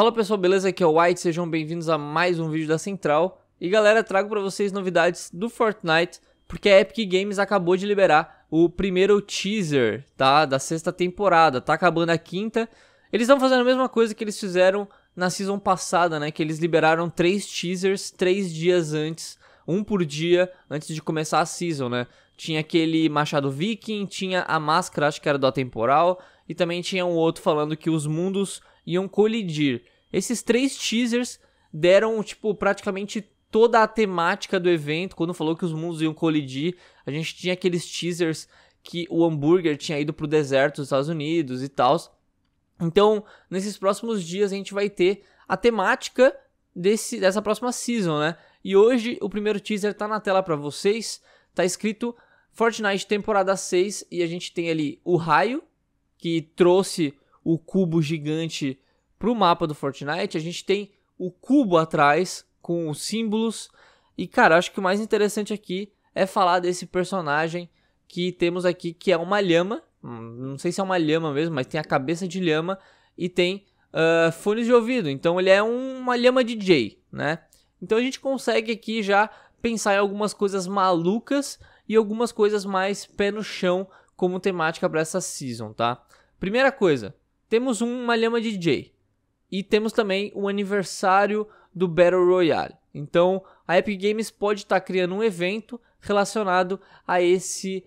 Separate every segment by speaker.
Speaker 1: Fala pessoal, beleza? Aqui é o White, sejam bem-vindos a mais um vídeo da Central. E galera, trago para vocês novidades do Fortnite, porque a Epic Games acabou de liberar o primeiro teaser, tá? Da sexta temporada, tá acabando a quinta. Eles estão fazendo a mesma coisa que eles fizeram na season passada, né? Que eles liberaram três teasers três dias antes, um por dia, antes de começar a season, né? Tinha aquele Machado Viking, tinha a máscara, acho que era do Atemporal, e também tinha um outro falando que os mundos iam colidir. Esses três teasers deram, tipo, praticamente toda a temática do evento. Quando falou que os mundos iam colidir, a gente tinha aqueles teasers que o hambúrguer tinha ido pro deserto dos Estados Unidos e tal. Então, nesses próximos dias a gente vai ter a temática desse, dessa próxima season, né? E hoje o primeiro teaser tá na tela para vocês. Tá escrito Fortnite temporada 6 e a gente tem ali o raio que trouxe o cubo gigante para o mapa do Fortnite, a gente tem o cubo atrás com os símbolos. E cara, acho que o mais interessante aqui é falar desse personagem que temos aqui, que é uma lhama. Hum, não sei se é uma lhama mesmo, mas tem a cabeça de lhama e tem uh, fones de ouvido. Então ele é um, uma lhama DJ, né? Então a gente consegue aqui já pensar em algumas coisas malucas e algumas coisas mais pé no chão como temática para essa season, tá? Primeira coisa, temos uma lhama de DJ. E temos também o aniversário do Battle Royale. Então, a Epic Games pode estar tá criando um evento relacionado a esse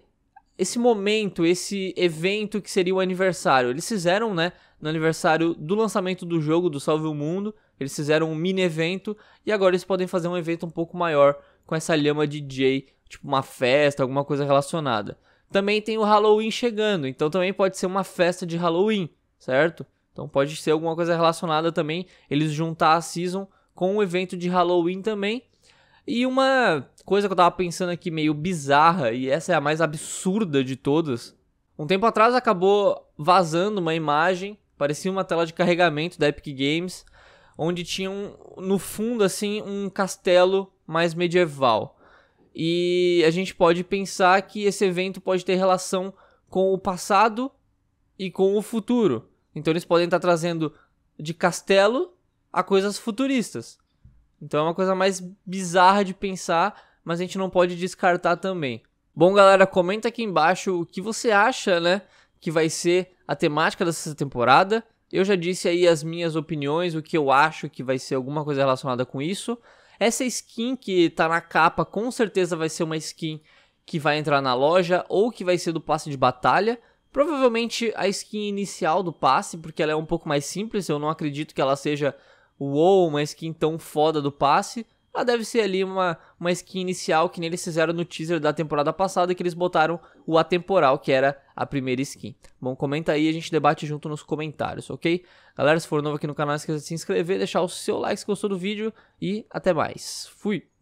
Speaker 1: esse momento, esse evento que seria o aniversário. Eles fizeram, né, no aniversário do lançamento do jogo do Salve o Mundo, eles fizeram um mini evento e agora eles podem fazer um evento um pouco maior com essa lhama de DJ, tipo uma festa, alguma coisa relacionada. Também tem o Halloween chegando, então também pode ser uma festa de Halloween certo? Então pode ser alguma coisa relacionada também, eles juntar a season com o evento de Halloween também. E uma coisa que eu tava pensando aqui meio bizarra, e essa é a mais absurda de todas. Um tempo atrás acabou vazando uma imagem, parecia uma tela de carregamento da Epic Games, onde tinha um, no fundo assim um castelo mais medieval. E a gente pode pensar que esse evento pode ter relação com o passado e com o futuro. Então eles podem estar trazendo de castelo a coisas futuristas. Então é uma coisa mais bizarra de pensar, mas a gente não pode descartar também. Bom, galera, comenta aqui embaixo o que você acha, né, que vai ser a temática dessa temporada. Eu já disse aí as minhas opiniões, o que eu acho que vai ser alguma coisa relacionada com isso. Essa skin que tá na capa com certeza vai ser uma skin que vai entrar na loja ou que vai ser do passe de batalha. Provavelmente a skin inicial do passe, porque ela é um pouco mais simples, eu não acredito que ela seja wow, uma skin tão foda do passe. Ela deve ser ali uma, uma skin inicial que nem eles fizeram no teaser da temporada passada, que eles botaram o atemporal, que era a primeira skin. Bom, comenta aí, a gente debate junto nos comentários, ok? Galera, se for novo aqui no canal, não esqueça de se inscrever, deixar o seu like se gostou do vídeo e até mais. Fui!